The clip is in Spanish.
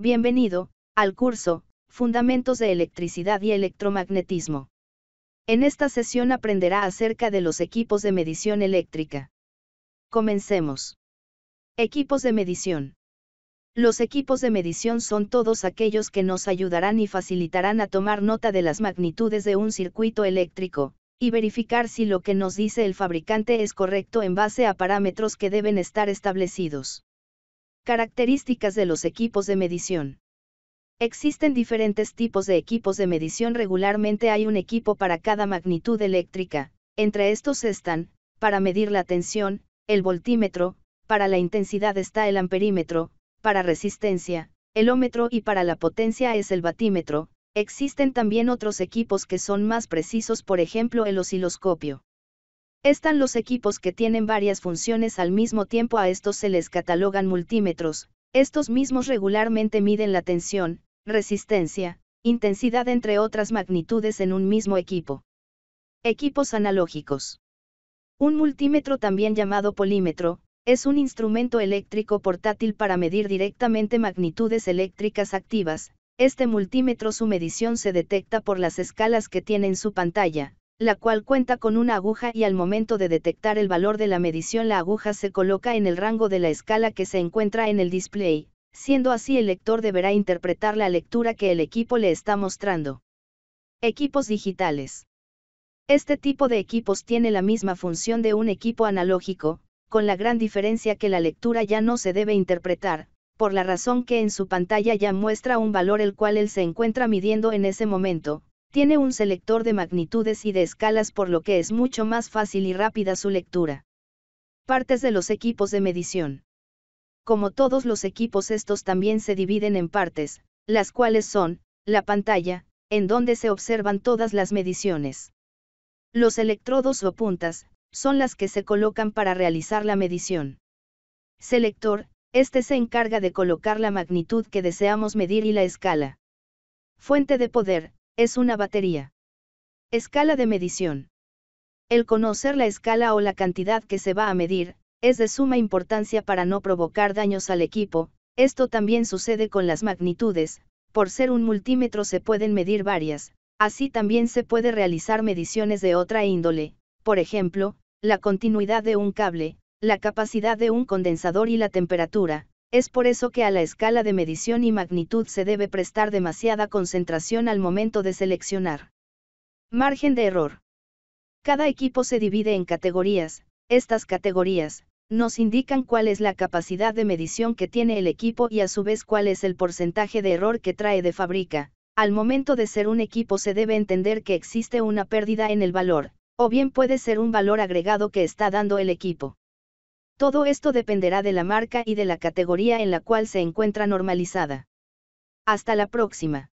Bienvenido, al curso, Fundamentos de Electricidad y Electromagnetismo. En esta sesión aprenderá acerca de los equipos de medición eléctrica. Comencemos. Equipos de medición. Los equipos de medición son todos aquellos que nos ayudarán y facilitarán a tomar nota de las magnitudes de un circuito eléctrico, y verificar si lo que nos dice el fabricante es correcto en base a parámetros que deben estar establecidos. Características de los equipos de medición. Existen diferentes tipos de equipos de medición. Regularmente hay un equipo para cada magnitud eléctrica, entre estos están, para medir la tensión, el voltímetro, para la intensidad está el amperímetro, para resistencia, el ómetro y para la potencia es el batímetro. Existen también otros equipos que son más precisos, por ejemplo el osciloscopio. Están los equipos que tienen varias funciones al mismo tiempo, a estos se les catalogan multímetros, estos mismos regularmente miden la tensión, resistencia, intensidad entre otras magnitudes en un mismo equipo. Equipos analógicos. Un multímetro también llamado polímetro, es un instrumento eléctrico portátil para medir directamente magnitudes eléctricas activas, este multímetro su medición se detecta por las escalas que tiene en su pantalla, la cual cuenta con una aguja y al momento de detectar el valor de la medición la aguja se coloca en el rango de la escala que se encuentra en el display, siendo así el lector deberá interpretar la lectura que el equipo le está mostrando. Equipos digitales. Este tipo de equipos tiene la misma función de un equipo analógico, con la gran diferencia que la lectura ya no se debe interpretar, por la razón que en su pantalla ya muestra un valor el cual él se encuentra midiendo en ese momento, tiene un selector de magnitudes y de escalas por lo que es mucho más fácil y rápida su lectura. Partes de los equipos de medición. Como todos los equipos estos también se dividen en partes, las cuales son, la pantalla, en donde se observan todas las mediciones. Los electrodos o puntas, son las que se colocan para realizar la medición. Selector, este se encarga de colocar la magnitud que deseamos medir y la escala. Fuente de poder, es una batería. Escala de medición. El conocer la escala o la cantidad que se va a medir, es de suma importancia para no provocar daños al equipo, esto también sucede con las magnitudes, por ser un multímetro se pueden medir varias, así también se puede realizar mediciones de otra índole, por ejemplo, la continuidad de un cable, la capacidad de un condensador y la temperatura, es por eso que a la escala de medición y magnitud se debe prestar demasiada concentración al momento de seleccionar. Margen de error. Cada equipo se divide en categorías, estas categorías, nos indican cuál es la capacidad de medición que tiene el equipo y a su vez cuál es el porcentaje de error que trae de fábrica. Al momento de ser un equipo se debe entender que existe una pérdida en el valor, o bien puede ser un valor agregado que está dando el equipo. Todo esto dependerá de la marca y de la categoría en la cual se encuentra normalizada. Hasta la próxima.